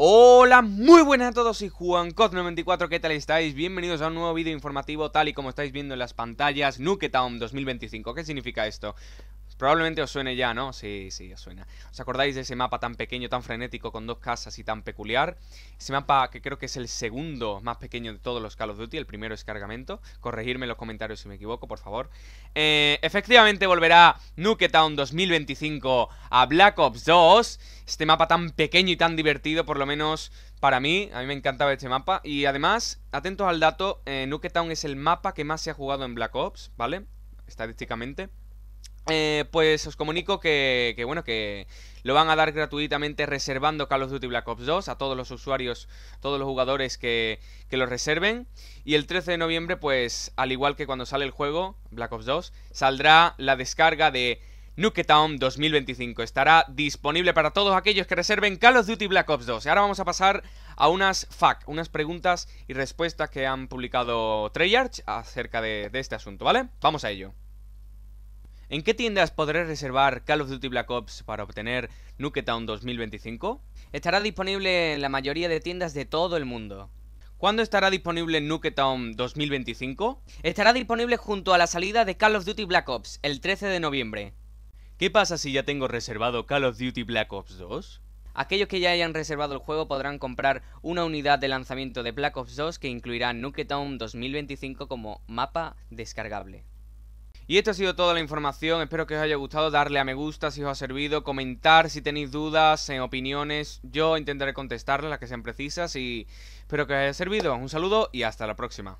Hola, muy buenas a todos y JuanCoz94, ¿qué tal estáis? Bienvenidos a un nuevo vídeo informativo tal y como estáis viendo en las pantallas Nuketown Town 2025, ¿qué significa esto? Probablemente os suene ya, ¿no? Sí, sí, os suena. ¿Os acordáis de ese mapa tan pequeño, tan frenético, con dos casas y tan peculiar? Ese mapa que creo que es el segundo más pequeño de todos los Call of Duty, el primero es cargamento. Corregirme en los comentarios si me equivoco, por favor. Eh, efectivamente volverá Nuketown 2025 a Black Ops 2. Este mapa tan pequeño y tan divertido, por lo menos para mí, a mí me encantaba este mapa. Y además, atentos al dato, eh, Nuketown es el mapa que más se ha jugado en Black Ops, ¿vale? Estadísticamente. Eh, pues os comunico que, bueno, que lo van a dar gratuitamente reservando Call of Duty Black Ops 2 a todos los usuarios, todos los jugadores que, lo reserven. Y el 13 de noviembre, pues al igual que cuando sale el juego, Black Ops 2, saldrá la descarga de Nuketown 2025. Estará disponible para todos aquellos que reserven Call of Duty Black Ops 2. Y ahora vamos a pasar a unas FAQ, unas preguntas y respuestas que han publicado Treyarch acerca de este asunto, ¿vale? Vamos a ello. ¿En qué tiendas podré reservar Call of Duty Black Ops para obtener Nuketown 2025? Estará disponible en la mayoría de tiendas de todo el mundo. ¿Cuándo estará disponible Nuketown 2025? Estará disponible junto a la salida de Call of Duty Black Ops el 13 de noviembre. ¿Qué pasa si ya tengo reservado Call of Duty Black Ops 2? Aquellos que ya hayan reservado el juego podrán comprar una unidad de lanzamiento de Black Ops 2 que incluirá Nuketown 2025 como mapa descargable. Y esta ha sido toda la información, espero que os haya gustado, darle a me gusta si os ha servido, comentar si tenéis dudas, eh, opiniones, yo intentaré contestarlas las que sean precisas y espero que os haya servido. Un saludo y hasta la próxima.